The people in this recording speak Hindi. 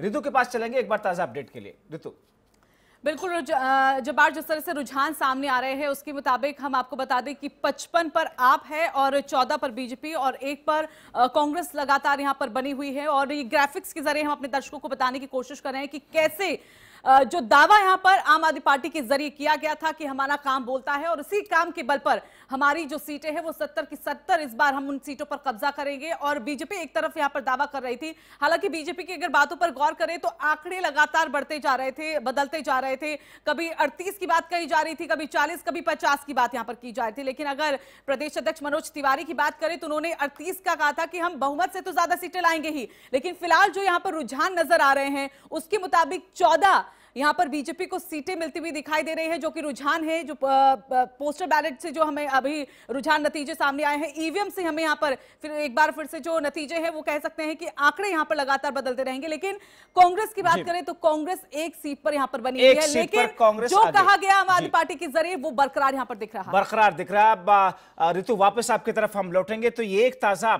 रितु के पास चलेंगे एक बार ताजा अपडेट के लिए रितु बिल्कुल जबार जिस तरह से रुझान सामने आ रहे हैं उसके मुताबिक हम आपको बता दें कि 55 पर आप है और 14 पर बीजेपी और एक पर कांग्रेस लगातार यहां पर बनी हुई है और ये ग्राफिक्स के जरिए हम अपने दर्शकों को बताने की कोशिश कर रहे हैं कि कैसे जो दावा यहां पर आम आदमी पार्टी के जरिए किया गया था कि हमारा काम बोलता है और उसी काम के बल पर हमारी जो सीटें हैं वो सत्तर की सत्तर इस बार हम उन सीटों पर कब्जा करेंगे और बीजेपी एक तरफ यहां पर दावा कर रही थी हालांकि बीजेपी की अगर बातों पर गौर करें तो आंकड़े लगातार बढ़ते जा रहे थे बदलते जा रहे थे कभी अड़तीस की बात कही जा रही थी कभी चालीस कभी पचास की बात यहां पर की जा रही थी लेकिन अगर प्रदेश अध्यक्ष मनोज तिवारी की बात करें तो उन्होंने अड़तीस का कहा था कि हम बहुमत से तो ज्यादा सीटें लाएंगे ही लेकिन फिलहाल जो यहाँ पर रुझान नजर आ रहे हैं उसके मुताबिक चौदह यहाँ पर बीजेपी को सीटें मिलती हुई दिखाई दे रही है जो कि रुझान है जो पोस्टर बैलेट से जो हमें अभी रुझान नतीजे सामने आए हैं ईवीएम से हमें यहाँ पर फिर एक बार फिर से जो नतीजे हैं वो कह सकते हैं कि आंकड़े यहाँ पर लगातार बदलते रहेंगे लेकिन कांग्रेस की बात करें तो कांग्रेस एक सीट पर यहाँ पर बनी हुई है लेकिन जो कहा गया आम आदमी पार्टी के जरिए वो बरकरार यहाँ पर दिख रहा है बरकरार दिख रहा है ऋतु वापस आपकी तरफ हम लौटेंगे तो ये एक ताजा